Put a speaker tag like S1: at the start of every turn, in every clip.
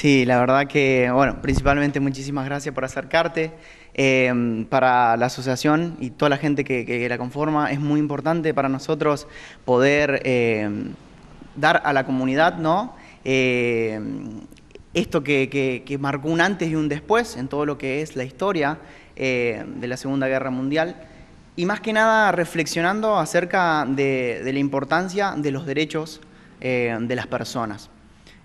S1: Sí, la verdad que, bueno, principalmente muchísimas gracias por acercarte. Em, para la asociación y toda la gente que, la conforma es muy importante para nosotros poder em, dar a la comunidad, ¿no? Em, esto que, marcó un antes y un después en todo lo que es la historia de la Segunda Guerra Mundial. Y más que nada reflexionando acerca de, la importancia de los derechos de las personas.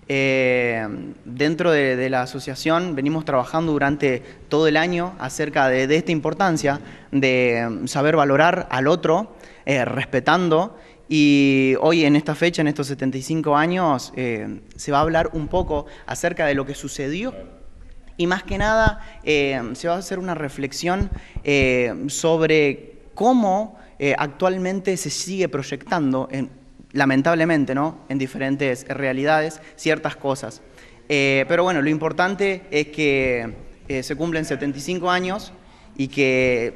S1: Eh, dentro de, la asociación venimos trabajando durante todo el año acerca de, esta importancia de mm, saber valorar al otro, eh, respetando, y hoy en esta fecha, en estos 75 años, eh, se va a hablar un poco acerca de lo que sucedió. Y más que nada, se va a hacer una reflexión sobre cómo actualmente se sigue proyectando en lamentablemente, ¿no? en diferentes realidades, ciertas cosas. Eh, pero bueno, lo importante es que eh, se cumplen 75 años y que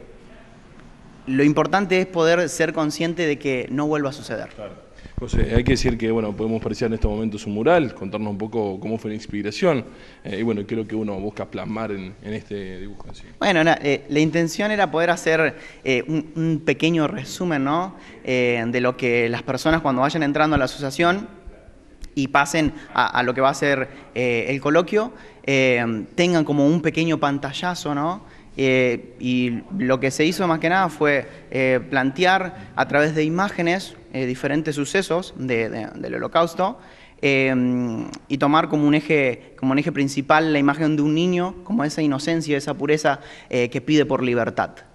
S1: lo importante es poder ser consciente de que no vuelva a suceder. José, hay que decir que bueno, podemos apreciar en este momento su mural, contarnos un poco cómo fue la inspiración eh, y bueno, qué es lo que uno busca plasmar en, este dibujo. Bueno, eh, la intención era poder hacer eh, un, pequeño resumen de lo que las personas cuando vayan entrando a la asociación y pasen a, a lo que va a ser el coloquio, tengan como un pequeño pantallazo, ¿no? Eh, y lo que se hizo más que nada fue eh, plantear a través de imágenes eh, diferentes sucesos del holocausto y tomar como un, eje, como un eje principal la imagen de un niño, como esa inocencia, esa pureza que pide por libertad.